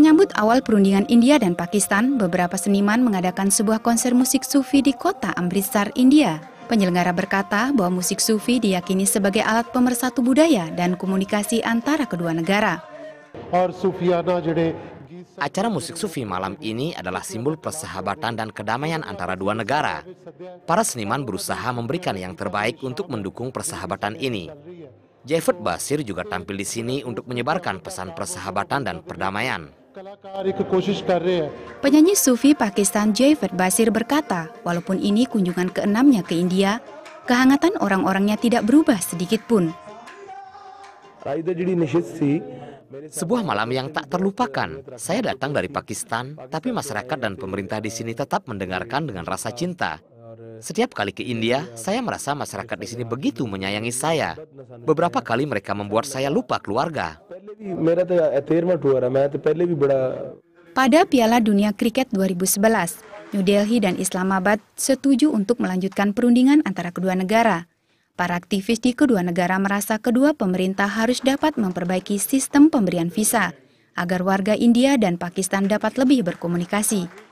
Menyambut awal perundingan India dan Pakistan, beberapa seniman mengadakan sebuah konser musik sufi di kota Amritsar, India. Penyelenggara berkata bahwa musik sufi diyakini sebagai alat pemersatu budaya dan komunikasi antara kedua negara. Acara musik sufi malam ini adalah simbol persahabatan dan kedamaian antara dua negara. Para seniman berusaha memberikan yang terbaik untuk mendukung persahabatan ini. Jefford Basir juga tampil di sini untuk menyebarkan pesan persahabatan dan perdamaian. Penyanyi Sufi Pakistan Javed Basir berkata, walaupun ini kunjungan keenamnya ke India, kehangatan orang-orangnya tidak berubah sedikit pun. Sebuah malam yang tak terlupakan. Saya datang dari Pakistan, tapi masyarakat dan pemerintah di sini tetap mendengarkan dengan rasa cinta. Setiap kali ke India, saya merasa masyarakat di sini begitu menyayangi saya. Beberapa kali mereka membuat saya lupa keluarga. Pada Piala Dunia Kriket 2011, New Delhi dan Islamabad setuju untuk melanjutkan perundingan antara kedua negara. Para aktivis di kedua negara merasa kedua pemerintah harus dapat memperbaiki sistem pemberian visa agar warga India dan Pakistan dapat lebih berkomunikasi.